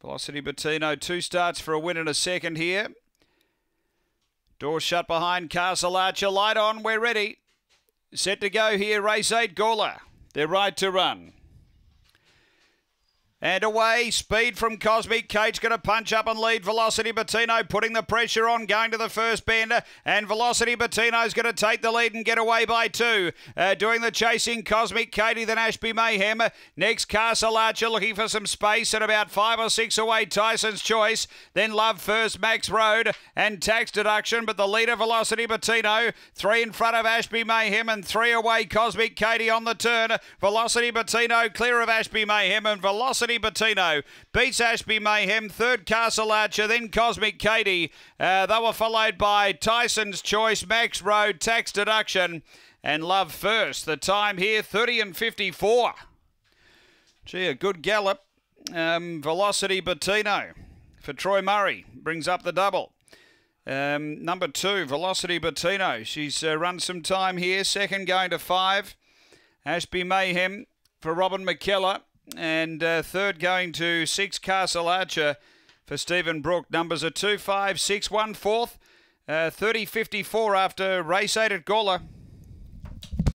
Velocity Bettino, two starts for a win and a second here. Door shut behind Castle Archer. Light on, we're ready. Set to go here, race eight, Gawler. They're right to run. And away, speed from Cosmic Kate's going to punch up and lead Velocity Bettino, putting the pressure on, going to the first bender. And Velocity Bettino's going to take the lead and get away by two. Uh, doing the chasing, Cosmic Katie, then Ashby Mayhem. Next, Castle Archer looking for some space at about five or six away, Tyson's Choice. Then Love First, Max Road, and Tax Deduction. But the leader, Velocity Bettino, three in front of Ashby Mayhem and three away, Cosmic Katie on the turn. Velocity Bettino clear of Ashby Mayhem and Velocity. Anthony Bettino beats Ashby Mayhem. Third, Castle Archer. Then Cosmic Katie. Uh, they were followed by Tyson's Choice, Max Road, Tax Deduction, and Love First. The time here, 30 and 54. Gee, a good gallop. Um, Velocity Bettino for Troy Murray brings up the double. Um, number two, Velocity Bettino. She's uh, run some time here. Second going to five. Ashby Mayhem for Robin McKellar. And uh, third going to six Castle Archer for Stephen Brook. Numbers are two, five, six, one, fourth. Uh, 30 54 after race eight at Gawler.